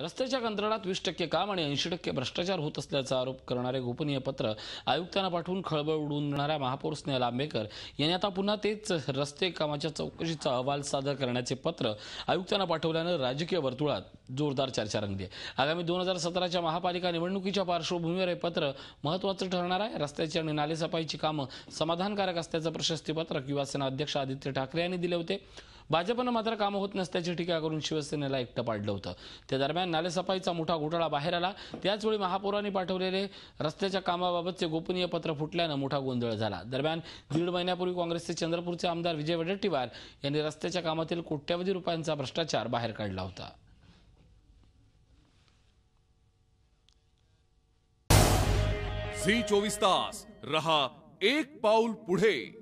रस्त्याच्या कंत्राटात वीस टक्के काम आणि ऐंशी टक्के भ्रष्टाचार होत असल्याचा आरोप करणारे गोपनीय पत्र आयुक्तांना पाठवून खळबळ उडून देणाऱ्या महापौर स्नेहल आंबेकर यांनी आता पुन्हा तेच रस्ते कामाच्या चौकशीचा अहवाल सादर करण्याचे पत्र आयुक्तांना पाठवल्यानं राजकीय वर्तुळात जोरदार चर्चा रंगली आगामी दोन हजार सतराच्या महापालिका निवडणुकीच्या पार्श्वभूमीवर हे पत्र महत्वाचं ठरणार आहे रस्त्याची आणि नालेसफाईची कामं समाधानकारक असल्याचं प्रशस्तीपत्रक युवासेना अध्यक्ष आदित्य ठाकरे यांनी दिले होते भाजपनं मात्र कामं होत नसल्याची टीका करून शिवसेनेला एकटं पाडलं होतं त्या दरम्यान नालेसफाईचा मोठा घोटाळा बाहेर आला त्याचवेळी महापौरांनी पाठवलेले रस्त्याच्या कामाबाबतचे गोपनीय पत्र फुटल्यानं मोठा गोंधळ झाला दरम्यान दीड महिन्यापूर्वी काँग्रेसचे चंद्रपूरचे आमदार विजय वडेट्टीवार यांनी रस्त्याच्या कामातील कोट्यवधी रुपयांचा भ्रष्टाचार बाहेर काढला होता झी चोवीस तास रहा एक पाऊल पुढे